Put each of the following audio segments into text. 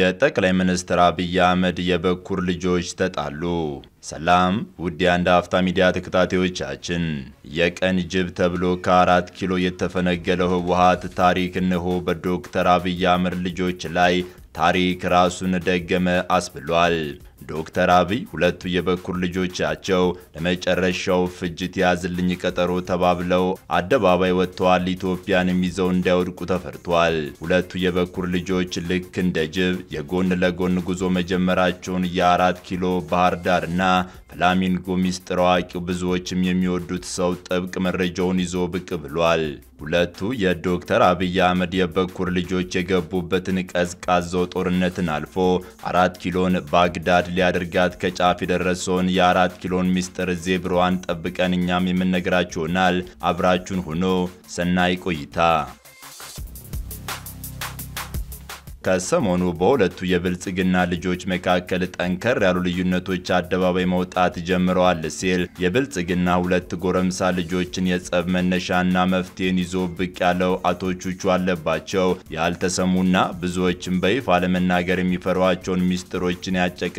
የጠቅላይ ሚኒስትር አብይ አህመድ የበኩር ልጆች ተጣሉ። ሰላም ውድ የአንድ አፍታ ሚዲያ ተከታታዮቻችን፣ የቀን ጅብ ተብሎ ከአራት ኪሎ የተፈነገለው ህወሓት ታሪክ እንሆ በዶክተር አብይ አህመድ ልጆች ላይ ታሪክ ራሱን ደገመ አስብሏል። ዶክተር አብይ ሁለቱ የበኩር ልጆቻቸው ለመጨረሻው ፍጅት የያዝልኝ ቀጠሮ ተባብለው አደባባይ ወጥተዋል። ኢትዮጵያን ይዘው እንዳይወድቁ ተፈርቷል። ሁለቱ የበኩር ልጆች ልክ እንደ ጅብ የጎን ለጎን ጉዞ መጀመራቸውን የአራት ኪሎ ባህር ዳርና ፍላሚንጎ ሚስጥር አዋቂው ብዙዎችም የሚወዱት ሰው ጥብቅ መረጃውን ይዞ ብቅ ብሏል። ሁለቱ የዶክተር አብይ አህመድ የበኩር ልጆች የገቡበትን ቀዝቃዛው ጦርነትን አልፎ አራት ኪሎን ባግዳድ ሊያደርጋት ከጫፍ የደረሰውን የአራት ኪሎን ሚስጥር ዜብሮዋን ጠብቀን እኛም የምንነግራችሁናል። አብራችሁን ሆኖ ሰናይ ቆይታ ከሰሞኑ በሁለቱ የብልጽግና ልጆች መካከል ጠንከር ያሉ ልዩነቶች አደባባይ መውጣት ጀምረዋል ሲል የብልጽግና ሁለት ጎረምሳ ልጆችን የጸብ መነሻና መፍትሄን ይዞ ብቅ ያለው አቶ ቹቹ አለባቸው ያልተሰሙና ብዙዎችን በይፋ ለመናገር የሚፈሯቸውን ሚስጥሮችን ያጨቀ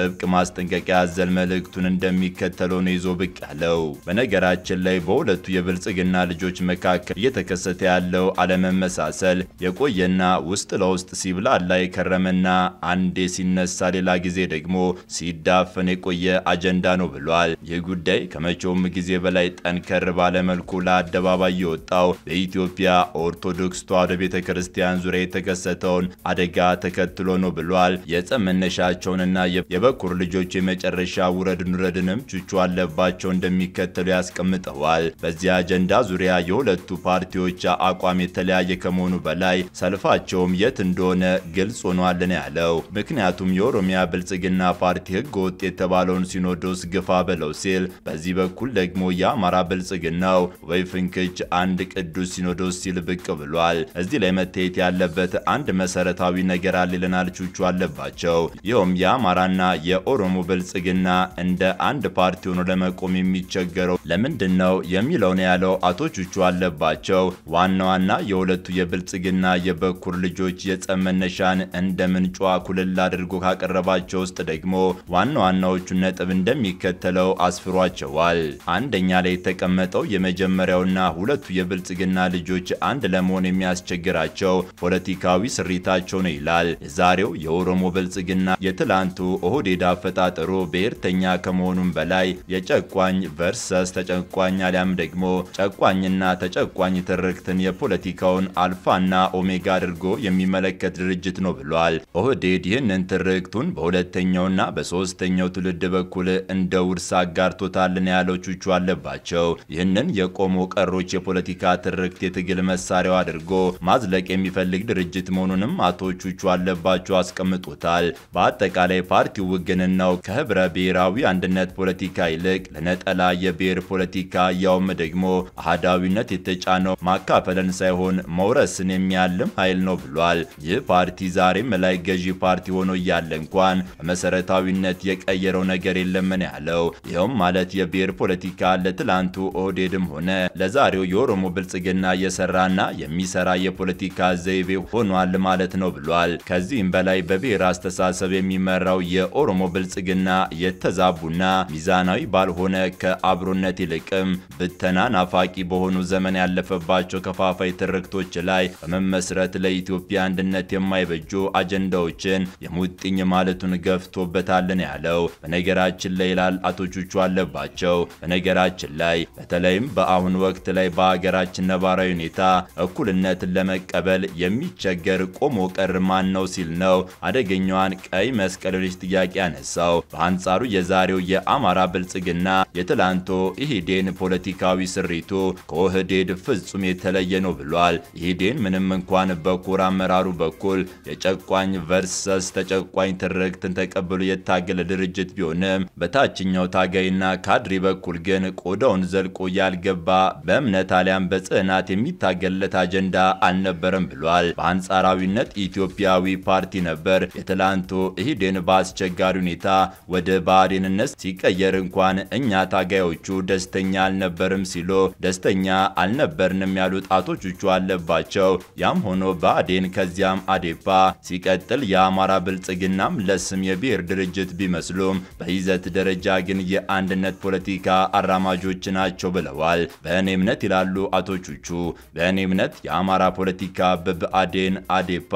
ጥብቅ ማስጠንቀቂያ ያዘል መልእክቱን እንደሚከተለው ነው ይዞ ብቅ ያለው። በነገራችን ላይ በሁለቱ የብልጽግና ልጆች መካከል እየተከሰተ ያለው አለመመሳሰል የቆየና ውስጥ ለውስጥ ሲብላላ ላይ የከረመና አንዴ ሲነሳ ሌላ ጊዜ ደግሞ ሲዳፈን የቆየ አጀንዳ ነው ብሏል። ይህ ጉዳይ ከመቼውም ጊዜ በላይ ጠንከር ባለመልኩ ለአደባባይ የወጣው በኢትዮጵያ ኦርቶዶክስ ተዋሕዶ ቤተ ክርስቲያን ዙሪያ የተከሰተውን አደጋ ተከትሎ ነው ብሏል። የጸብ መነሻቸውንና የበኩር ልጆች የመጨረሻ ውረድ ኑረድንም ቹቹ አለባቸው እንደሚከተሉ ያስቀምጠዋል። በዚህ አጀንዳ ዙሪያ የሁለቱ ፓርቲዎች አቋም የተለያየ ከመሆኑ በላይ ሰልፋቸውም የት እንደሆነ እንደሆነ ግልጽ ሆኗል ነው ያለው። ምክንያቱም የኦሮሚያ ብልጽግና ፓርቲ ህገ ወጥ የተባለውን ሲኖዶስ ግፋ በለው ሲል፣ በዚህ በኩል ደግሞ የአማራ ብልጽግናው ወይ ፍንክች አንድ ቅዱስ ሲኖዶስ ሲል ብቅ ብሏል። እዚህ ላይ መታየት ያለበት አንድ መሰረታዊ ነገር አለ ይለናል ቹቹ አለባቸው። ይኸውም የአማራና የኦሮሞ ብልጽግና እንደ አንድ ፓርቲ ሆኖ ለመቆም የሚቸገረው ለምንድን ነው የሚለውን ያለው አቶ ቹቹ አለባቸው ዋና ዋና የሁለቱ የብልጽግና የበኩር ልጆች የጸም መነሻን እንደ ምንጯ ኩልል አድርጎ ካቀረባቸው ውስጥ ደግሞ ዋና ዋናዎቹን ነጥብ እንደሚከተለው አስፍሯቸዋል። አንደኛ ላይ የተቀመጠው የመጀመሪያውና ሁለቱ የብልጽግና ልጆች አንድ ለመሆን የሚያስቸግራቸው ፖለቲካዊ ስሪታቸው ነው ይላል። የዛሬው የኦሮሞ ብልጽግና የትላንቱ ኦህዴድ አፈጣጠሩ ብሔርተኛ ከመሆኑም በላይ የጨቋኝ ቨርሰስ ተጨቋኝ አሊያም ደግሞ ጨቋኝና ተጨቋኝ ትርክትን የፖለቲካውን አልፋና ኦሜጋ አድርጎ የሚመለከት ድርጅት ነው ብሏል። ኦህዴድ ይህንን ትርክቱን በሁለተኛውና በሶስተኛው ትውልድ በኩል እንደ ውርስ አጋርቶታልን ያለው ቹቹ አለባቸው ይህንን የቆሞ ቀሮች የፖለቲካ ትርክት የትግል መሳሪያው አድርጎ ማዝለቅ የሚፈልግ ድርጅት መሆኑንም አቶ ቹቹ አለባቸው አስቀምጦታል። በአጠቃላይ ፓርቲው ውግንናው ከህብረ ብሔራዊ አንድነት ፖለቲካ ይልቅ ለነጠላ የብሔር ፖለቲካ ያውም ደግሞ አህዳዊነት የተጫነው ማካፈልን ሳይሆን መውረስን የሚያልም ኃይል ነው ብሏል። ይህ ፓርቲ ዛሬም ላይ ገዢ ፓርቲ ሆኖ እያለ እንኳን በመሰረታዊነት የቀየረው ነገር የለምን ያለው ይኸውም ማለት የብሔር ፖለቲካ ለትላንቱ ኦህዴድም ሆነ ለዛሬው የኦሮሞ ብልጽግና የሰራና የሚሰራ የፖለቲካ ዘይቤ ሆኗል ማለት ነው ብሏል። ከዚህም በላይ በብሔር አስተሳሰብ የሚመራው የኦሮሞ ብልጽግና የተዛቡና ሚዛናዊ ባልሆነ ከአብሮነት ይልቅም ብተና ናፋቂ በሆኑ ዘመን ያለፈባቸው ከፋፋይ ትርክቶች ላይ በመመስረት ለኢትዮጵያ አንድነት ለሁከት የማይበጁ አጀንዳዎችን የሙጥኝ ማለቱን ገፍቶበታልን ያለው በነገራችን ላይ ይላል አቶ ቹቹ አለባቸው። በነገራችን ላይ በተለይም በአሁን ወቅት ላይ በሀገራችን ነባራዊ ሁኔታ እኩልነትን ለመቀበል የሚቸገር ቆሞ ቀር ማን ነው ሲል ነው አደገኛዋን ቀይ መስቀል ልጅ ጥያቄ ያነሳው። በአንጻሩ የዛሬው የአማራ ብልጽግና የትላንቶ ኢህዴን ፖለቲካዊ ስሪቱ ከኦህዴድ ፍጹም የተለየ ነው ብሏል። ኢህዴን ምንም እንኳን በኩር አመራሩ በኩል በኩል የጨቋኝ ቨርሰስ ተጨቋኝ ትርክትን ተቀብሎ የታገለ ድርጅት ቢሆንም በታችኛው ታጋይና ካድሪ በኩል ግን ቆዳውን ዘልቆ ያልገባ በእምነት አሊያም በጽህናት የሚታገልለት አጀንዳ አልነበረም ብሏል። በአንጻራዊነት ኢትዮጵያዊ ፓርቲ ነበር የትላንቱ ኢህዴን በአስቸጋሪ ሁኔታ ወደ ብአዴንነት ሲቀየር እንኳን እኛ ታጋዮቹ ደስተኛ አልነበርም ሲሉ ደስተኛ አልነበርንም ያሉ ጣቶች አለባቸው። ያም ሆኖ ባዴን ከዚያም አዴፓ ሲቀጥል የአማራ ብልጽግናም ለስም የብሔር ድርጅት ቢመስሉም በይዘት ደረጃ ግን የአንድነት ፖለቲካ አራማጆች ናቸው ብለዋል። በእኔ እምነት ይላሉ አቶ ቹቹ፣ በእኔ እምነት የአማራ ፖለቲካ በብአዴን አዴፓ፣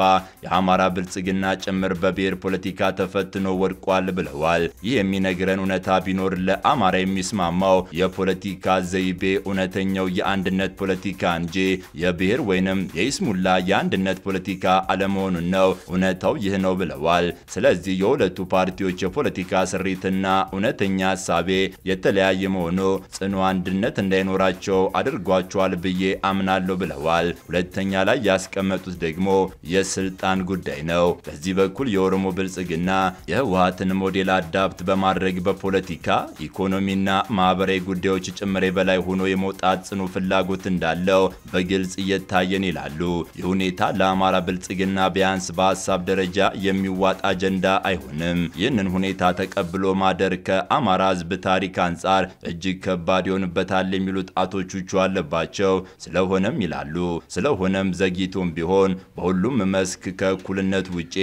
የአማራ ብልጽግና ጭምር በብሔር ፖለቲካ ተፈትኖ ወድቋል ብለዋል። ይህ የሚነግረን እውነታ ቢኖር ለአማራ የሚስማማው የፖለቲካ ዘይቤ እውነተኛው የአንድነት ፖለቲካ እንጂ የብሔር ወይንም የይስሙላ የአንድነት ፖለቲካ አለመሆኑን ነው። እውነታው ይህ ነው ብለዋል። ስለዚህ የሁለቱ ፓርቲዎች የፖለቲካ ስሪትና እውነተኛ ሀሳቤ የተለያየ መሆኑ ጽኑ አንድነት እንዳይኖራቸው አድርጓቸዋል ብዬ አምናለሁ ብለዋል። ሁለተኛ ላይ ያስቀመጡት ደግሞ የስልጣን ጉዳይ ነው። በዚህ በኩል የኦሮሞ ብልጽግና የህወሀትን ሞዴል አዳፕት በማድረግ በፖለቲካ ኢኮኖሚና ማህበራዊ ጉዳዮች ጭምሬ በላይ ሆኖ የመውጣት ጽኑ ፍላጎት እንዳለው በግልጽ እየታየን ይላሉ። ይህ ሁኔታ ለአማራ ብልጽግና የሚያስፈልግና ቢያንስ በሀሳብ ደረጃ የሚዋጥ አጀንዳ አይሆንም። ይህንን ሁኔታ ተቀብሎ ማደር ከአማራ ህዝብ ታሪክ አንጻር እጅግ ከባድ ይሆንበታል የሚሉት አቶ ቹቹ አለባቸው ስለሆነም ይላሉ። ስለሆነም ዘግይቶም ቢሆን በሁሉም መስክ ከእኩልነት ውጪ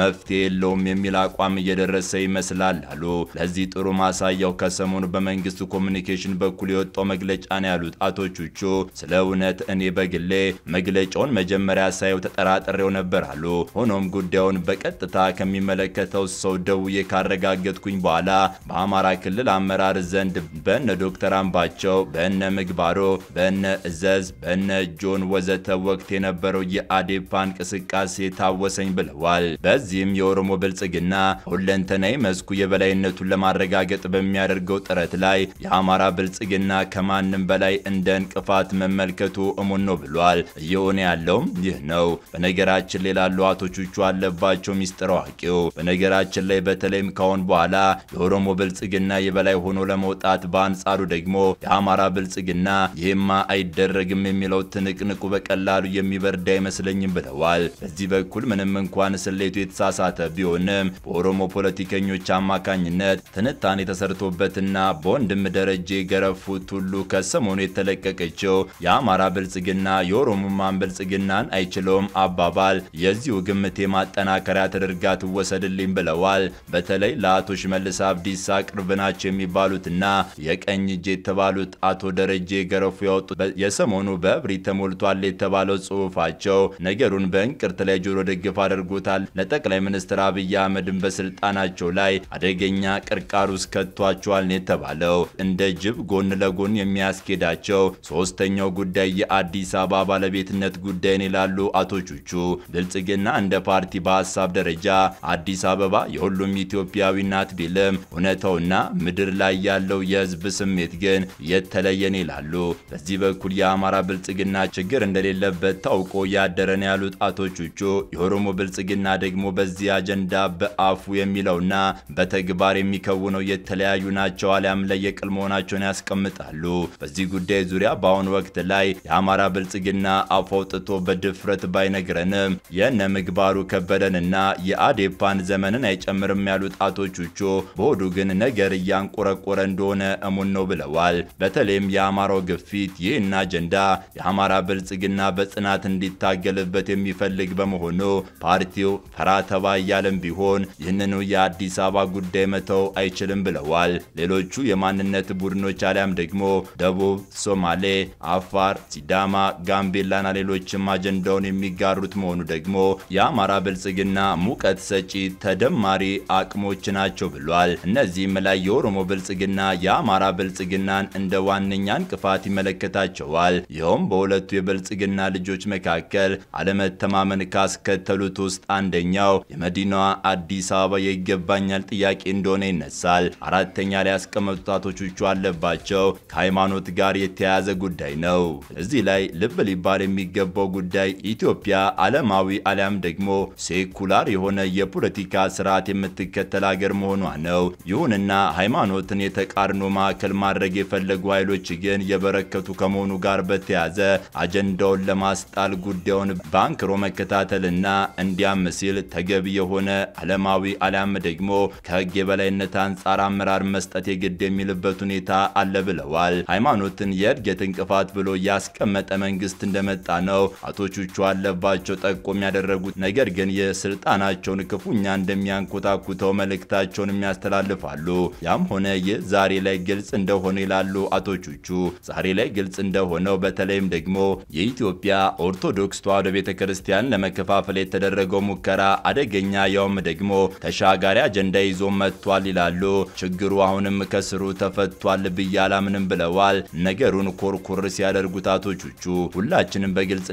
መፍትሄ የለውም የሚል አቋም እየደረሰ ይመስላል አሉ። ለዚህ ጥሩ ማሳያው ከሰሞኑ በመንግስት ኮሚኒኬሽን በኩል የወጣው መግለጫ ነው ያሉት አቶ ቹቹ ስለ እውነት እኔ በግሌ መግለጫውን መጀመሪያ ሳየው ተጠራጥሬው ነበር ነበር አሉ። ሆኖም ጉዳዩን በቀጥታ ከሚመለከተው ሰው ደውዬ ካረጋገጥኩኝ በኋላ በአማራ ክልል አመራር ዘንድ በነ ዶክተር አምባቸው፣ በነ ምግባሮ፣ በነ እዘዝ፣ በነ ጆን ወዘተ ወቅት የነበረው የአዴፓ እንቅስቃሴ ታወሰኝ ብለዋል። በዚህም የኦሮሞ ብልጽግና ሁለንተናዊ መስኩ የበላይነቱን ለማረጋገጥ በሚያደርገው ጥረት ላይ የአማራ ብልጽግና ከማንም በላይ እንደ እንቅፋት መመልከቱ እሙን ነው ብሏል። እየሆነ ያለውም ይህ ነው። በነገራችን በነገራችን ላይ ላሉ አቶ ቹቹ አለባቸው ሚስጥር አዋቂው። በነገራችን ላይ በተለይም ካሁን በኋላ የኦሮሞ ብልጽግና የበላይ ሆኖ ለመውጣት፣ በአንጻሩ ደግሞ የአማራ ብልጽግና ይህማ አይደረግም የሚለው ትንቅንቁ በቀላሉ የሚበርድ አይመስለኝም ብለዋል። በዚህ በኩል ምንም እንኳን ስሌቱ የተሳሳተ ቢሆንም በኦሮሞ ፖለቲከኞች አማካኝነት ትንታኔ ተሰርቶበትና በወንድም ደረጀ ገረፉት ሁሉ ከሰሞኑ የተለቀቀችው የአማራ ብልጽግና የኦሮሞማን ብልጽግናን አይችለውም አባባል የዚሁ ግምት የማጠናከሪያ ተደርጋ ትወሰድልኝ ብለዋል። በተለይ ለአቶ ሽመልስ አብዲሳ ቅርብ ናቸው የሚባሉትና የቀኝ እጅ የተባሉት አቶ ደረጀ ገረፉ ያወጡት የሰሞኑ በብሪ ተሞልቷል የተባለው ጽሁፋቸው ነገሩን በእንቅርት ላይ ጆሮ ደግፍ አድርጎታል። ለጠቅላይ ሚኒስትር አብይ አህመድን በስልጣናቸው ላይ አደገኛ ቅርቃር ውስጥ ከቷቸዋል ነው የተባለው። እንደ ጅብ ጎን ለጎን የሚያስኬዳቸው ሶስተኛው ጉዳይ የአዲስ አበባ ባለቤትነት ጉዳይን ይላሉ አቶ ቹቹ። ብልጽግና እንደ ፓርቲ በሀሳብ ደረጃ አዲስ አበባ የሁሉም ኢትዮጵያዊ ናት ቢልም እውነታውና ምድር ላይ ያለው የህዝብ ስሜት ግን የተለየን ይላሉ። በዚህ በኩል የአማራ ብልጽግና ችግር እንደሌለበት ታውቆ ያደረን ያሉት አቶ ቹቹ የኦሮሞ ብልጽግና ደግሞ በዚህ አጀንዳ በአፉ የሚለውና በተግባር የሚከውነው የተለያዩ ናቸው፣ አሊያም ለየቅል መሆናቸውን ያስቀምጣሉ። በዚህ ጉዳይ ዙሪያ በአሁኑ ወቅት ላይ የአማራ ብልጽግና አፍ አውጥቶ በድፍረት ባይነግረንም የነ ምግባሩ ከበደንና የአዴፓን ዘመንን አይጨምርም ያሉት አቶ ቹቾ በሆዱ ግን ነገር እያንቆረቆረ እንደሆነ እሙን ነው ብለዋል። በተለይም የአማራው ግፊት ይህን አጀንዳ የአማራ ብልጽግና በጽናት እንዲታገልበት የሚፈልግ በመሆኑ ፓርቲው ፈራ ተባ እያለም ቢሆን ይህንኑ የአዲስ አበባ ጉዳይ መተው አይችልም ብለዋል። ሌሎቹ የማንነት ቡድኖች አሊያም ደግሞ ደቡብ፣ ሶማሌ፣ አፋር፣ ሲዳማ፣ ጋምቤላና ሌሎችም አጀንዳውን የሚጋሩት መሆኑ ደግሞ የአማራ ብልጽግና ሙቀት ሰጪ ተደማሪ አቅሞች ናቸው ብሏል። እነዚህም ላይ የኦሮሞ ብልጽግና የአማራ ብልጽግናን እንደ ዋነኛ እንቅፋት ይመለከታቸዋል። ይኸውም በሁለቱ የብልጽግና ልጆች መካከል አለመተማመን ካስከተሉት ውስጥ አንደኛው የመዲናዋ አዲስ አበባ የይገባኛል ጥያቄ እንደሆነ ይነሳል። አራተኛ ላይ ያስቀመጡት አቶ ቹቹ አለባቸው ከሃይማኖት ጋር የተያያዘ ጉዳይ ነው። እዚህ ላይ ልብ ሊባል የሚገባው ጉዳይ ኢትዮጵያ አለም እስላማዊ አሊያም ደግሞ ሴኩላር የሆነ የፖለቲካ ስርዓት የምትከተል አገር መሆኗ ነው። ይሁንና ሃይማኖትን የተቃርኖ ማዕከል ማድረግ የፈለጉ ኃይሎች ግን የበረከቱ ከመሆኑ ጋር በተያዘ አጀንዳውን ለማስጣል ጉዳዩን በአንክሮ መከታተልና እንዲያም ሲል ተገቢ የሆነ ዓለማዊ አሊያም ደግሞ ከህግ የበላይነት አንጻር አመራር መስጠት የግድ የሚልበት ሁኔታ አለ ብለዋል። ሃይማኖትን የእድገት እንቅፋት ብሎ ያስቀመጠ መንግስት እንደመጣ ነው አቶ ቹቹ አለባቸው እንዲጠቆም ያደረጉት፣ ነገር ግን የስልጣናቸውን ክፉኛ እንደሚያንኮታኩተው መልእክታቸውን የሚያስተላልፋሉ። ያም ሆነ ይህ ዛሬ ላይ ግልጽ እንደሆነ ይላሉ አቶ ቹቹ። ዛሬ ላይ ግልጽ እንደሆነው በተለይም ደግሞ የኢትዮጵያ ኦርቶዶክስ ተዋህዶ ቤተ ክርስቲያን ለመከፋፈል የተደረገው ሙከራ አደገኛ ያውም ደግሞ ተሻጋሪ አጀንዳ ይዞ መጥቷል ይላሉ። ችግሩ አሁንም ከስሩ ተፈቷል ብዬ አላምንም ብለዋል። ነገሩን ኮርኮር ሲያደርጉት አቶ ቹቹ ሁላችንም በግልጽ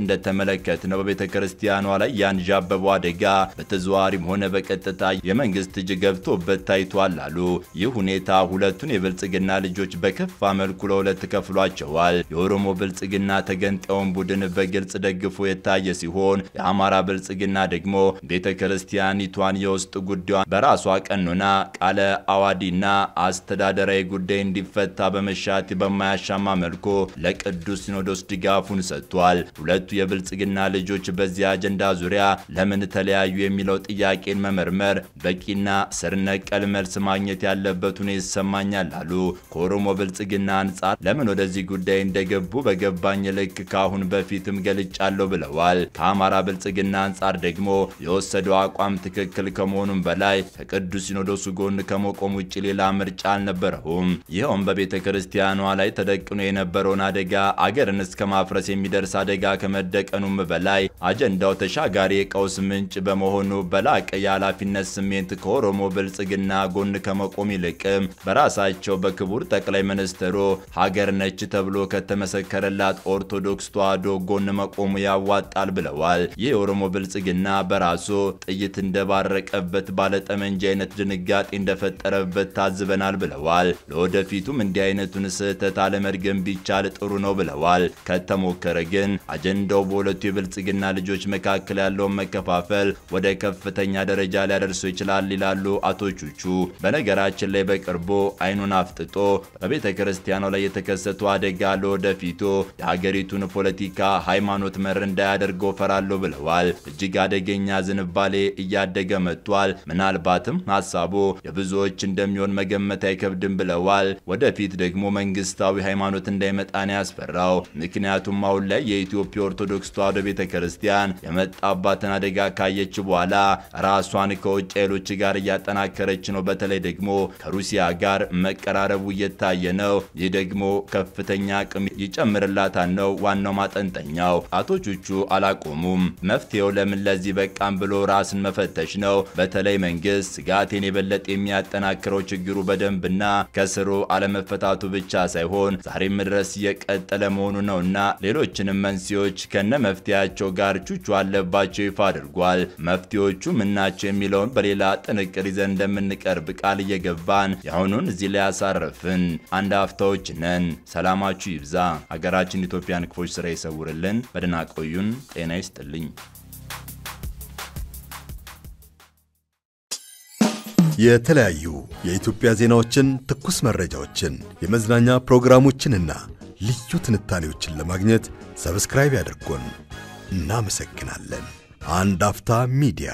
ነው በቤተ ክርስቲያን በአውሮፕላኗ ላይ ያንዣበበው አደጋ በተዘዋዋሪም ሆነ በቀጥታ የመንግስት እጅ ገብቶበት ታይቷል አሉ። ይህ ሁኔታ ሁለቱን የብልጽግና ልጆች በከፋ መልኩ ለሁለት ከፍሏቸዋል። የኦሮሞ ብልጽግና ተገንጣዩን ቡድን በግልጽ ደግፎ የታየ ሲሆን የአማራ ብልጽግና ደግሞ ቤተ ክርስቲያኒቷን የውስጥ ጉዳዩን በራሷ ቀኖና ቃለ አዋዲና አስተዳደራዊ ጉዳይ እንዲፈታ በመሻት በማያሻማ መልኩ ለቅዱስ ሲኖዶስ ድጋፉን ሰጥቷል። ሁለቱ የብልጽግና ልጆች በዚያ አጀንዳ ዙሪያ ለምን ተለያዩ የሚለው ጥያቄን መመርመር በቂና ስር ነቀል መልስ ማግኘት ያለበት ሁኔታ ይሰማኛል አሉ። ከኦሮሞ ብልጽግና አንጻር ለምን ወደዚህ ጉዳይ እንደገቡ በገባኝ ልክ ካሁን በፊትም ገልጫለሁ ብለዋል። ከአማራ ብልጽግና አንጻር ደግሞ የወሰደው አቋም ትክክል ከመሆኑም በላይ ከቅዱስ ሲኖዶሱ ጎን ከመቆም ውጭ ሌላ ምርጫ አልነበረውም። ይኸውም በቤተ ክርስቲያኗ ላይ ተደቅኖ የነበረውን አደጋ አገርን እስከ ማፍረስ የሚደርስ አደጋ ከመደቀኑም በላይ አጀንዳው ተሻጋሪ የቀውስ ምንጭ በመሆኑ በላቀ የኃላፊነት ስሜት ከኦሮሞ ብልጽግና ጎን ከመቆም ይልቅ በራሳቸው በክቡር ጠቅላይ ሚኒስትሩ ሀገር ነች ተብሎ ከተመሰከረላት ኦርቶዶክስ ተዋሕዶ ጎን መቆሙ ያዋጣል ብለዋል። ይህ የኦሮሞ ብልጽግና በራሱ ጥይት እንደባረቀበት ባለጠመንጃ አይነት ድንጋጤ እንደፈጠረበት ታዝበናል ብለዋል። ለወደፊቱም እንዲህ አይነቱን ስህተት አለመድገም ቢቻል ጥሩ ነው ብለዋል። ከተሞከረ ግን አጀንዳው በሁለቱ የብልጽግና ልጆች መካከል መካከል ያለውን መከፋፈል ወደ ከፍተኛ ደረጃ ሊያደርሱ ይችላል ይላሉ አቶ ቹቹ። በነገራችን ላይ በቅርቡ አይኑን አፍጥጦ በቤተ ክርስቲያኗ ላይ የተከሰቱ አደጋ ለወደፊቱ የሀገሪቱን ፖለቲካ ሃይማኖት መር እንዳያደርገው ፈራለሁ ብለዋል። እጅግ አደገኛ ዝንባሌ እያደገ መጥቷል። ምናልባትም ሀሳቡ የብዙዎች እንደሚሆን መገመት አይከብድም ብለዋል። ወደፊት ደግሞ መንግስታዊ ሃይማኖት እንዳይመጣ ነው ያስፈራው። ምክንያቱም አሁን ላይ የኢትዮጵያ ኦርቶዶክስ ተዋህዶ ቤተ ክርስቲያን የመጣባትን አደጋ ካየች በኋላ ራሷን ከውጭ ኃይሎች ጋር እያጠናከረች ነው። በተለይ ደግሞ ከሩሲያ ጋር መቀራረቡ እየታየ ነው። ይህ ደግሞ ከፍተኛ አቅም ይጨምርላታል ነው ዋናው ማጠንጠኛው። አቶ ቹቹ አላቆሙም። መፍትሄው ለምን ለዚህ በቃም ብሎ ራስን መፈተሽ ነው። በተለይ መንግስት ስጋቴን የበለጠ የሚያጠናክረው ችግሩ በደንብና ከስሩ አለመፈታቱ ብቻ ሳይሆን ዛሬም ድረስ እየቀጠለ መሆኑ ነውና ሌሎችንም መንስኤዎች ከነ መፍትሄያቸው ጋር ቹቹ እንዳለባቸው ይፋ አድርጓል። መፍትሄዎቹ ምናቸው የሚለውን በሌላ ጥንቅር ይዘን እንደምንቀርብ ቃል እየገባን የአሁኑን እዚህ ላይ ያሳረፍን። አንድ አፍታዎች ነን። ሰላማችሁ ይብዛ። ሀገራችን ኢትዮጵያን ክፎች ስራ ይሰውርልን። በደህና ቆዩን። ጤና ይስጥልኝ። የተለያዩ የኢትዮጵያ ዜናዎችን፣ ትኩስ መረጃዎችን፣ የመዝናኛ ፕሮግራሞችንና ልዩ ትንታኔዎችን ለማግኘት ሰብስክራይብ ያድርጎን። እናመሰግናለን። አንድ አፍታ ሚዲያ